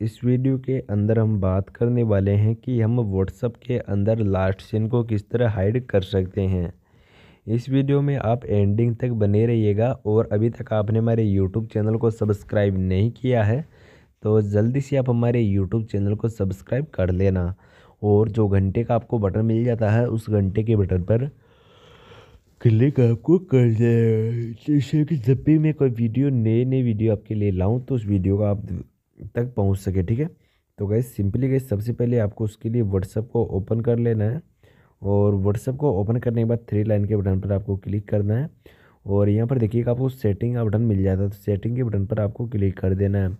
इस वीडियो के अंदर हम बात करने वाले हैं कि हम व्हाट्सअप के अंदर लास्ट सीन को किस तरह हाइड कर सकते हैं इस वीडियो में आप एंडिंग तक बने रहिएगा और अभी तक आपने हमारे यूट्यूब चैनल को सब्सक्राइब नहीं किया है तो जल्दी से आप हमारे यूट्यूब चैनल को सब्सक्राइब कर लेना और जो घंटे का आपको बटन मिल जाता है उस घंटे के बटन पर क्लिक आपको कर दे जैसे कि जब भी मैं कोई वीडियो नए नए वीडियो आपके लिए लाऊं तो उस वीडियो का आप तक पहुंच सके ठीक है तो गई सिंपली गई सबसे पहले आपको उसके लिए व्हाट्सअप को ओपन कर लेना है और व्हाट्सअप को ओपन करने के बाद थ्री लाइन के बटन पर आपको क्लिक करना है और यहाँ पर देखिएगा आपको सेटिंग का बटन मिल जाता है तो सेटिंग के बटन पर आपको क्लिक कर देना है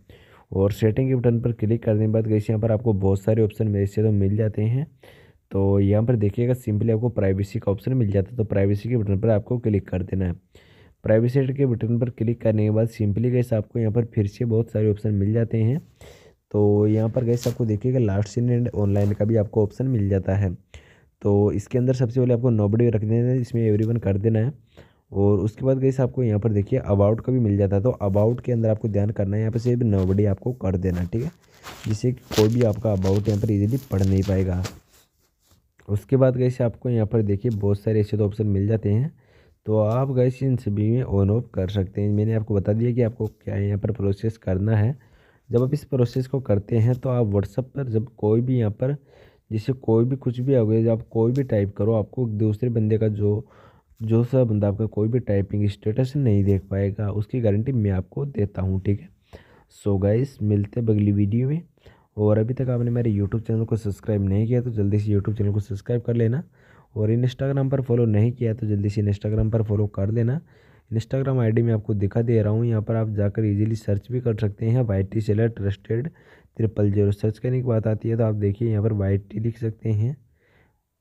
और सेटिंग के बटन पर क्लिक करने के बाद गई यहाँ पर आपको बहुत सारे ऑप्शन मेरे से तो मिल जाते हैं तो यहाँ पर देखिएगा सिंपली आपको प्राइवेसी का ऑप्शन मिल जाता है तो प्राइवेसी के बटन पर आपको क्लिक कर देना है प्राइवेसी के बटन पर क्लिक करने के बाद सिंपली गैस आपको यहाँ पर फिर से बहुत सारे ऑप्शन मिल जाते हैं तो यहाँ पर गैस आपको देखिएगा लास्ट सीन एंड ऑनलाइन का भी आपको ऑप्शन मिल जाता है तो इसके अंदर सबसे पहले आपको नोबडी रख देना है इसमें एवरी कर देना है और उसके बाद गैस आपको यहाँ पर देखिए अबाउट का भी मिल जाता है तो अबाउट के अंदर आपको ध्यान करना है यहाँ पर सिर्फ नोबडी आपको कर देना ठीक है जिससे कोई भी आपका अबाउट यहाँ पर इजीली पढ़ नहीं पाएगा उसके बाद गैसे आपको यहाँ पर देखिए बहुत सारे ऐसे तो ऑप्शन मिल जाते हैं तो आप गैस इन सभी में ऑन ऑफ कर सकते हैं मैंने आपको बता दिया कि आपको क्या यहाँ पर प्रोसेस करना है जब आप इस प्रोसेस को करते हैं तो आप व्हाट्सअप पर जब कोई भी यहाँ पर जैसे कोई भी कुछ भी आओगे जब आप कोई भी टाइप करो आपको दूसरे बंदे का जो जो सा बंदा आपका कोई भी टाइपिंग स्टेटस नहीं देख पाएगा उसकी गारंटी मैं आपको देता हूँ ठीक है सो गाइस मिलते हैं अगली वीडियो में और अभी तक आपने मेरे यूट्यूब चैनल को सब्सक्राइब नहीं किया तो जल्दी से यूट्यूब चैनल को सब्सक्राइब कर लेना और इंस्टाग्राम पर फॉलो नहीं किया तो जल्दी से इंस्टाग्राम पर फॉलो कर देना इंस्टाग्राम आईडी में आपको दिखा दे रहा हूँ यहाँ पर आप जाकर इजीली सर्च भी कर सकते हैं Y T seller trusted triple zero search करने की बात आती है तो आप देखिए यहाँ पर वाई टी लिख सकते हैं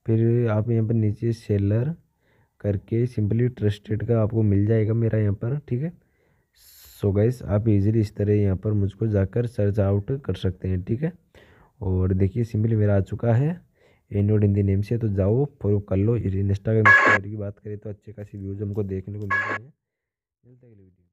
फिर आप यहाँ पर नीचे सेलर करके सिंपली ट्रस्टेड का आपको मिल जाएगा मेरा यहाँ पर ठीक है सो गैस आप इजीली इस तरह यहाँ पर मुझको जाकर सर्च आउट कर सकते हैं ठीक है और देखिए सिंपली मेरा आ चुका है एंड्रॉइड हिंदी नेम से तो जाओ फॉलो कर लो इंस्टाग्राम की बात करें तो अच्छे खासी व्यूज़ हमको देखने को मिल रहे हैं मिलते हैं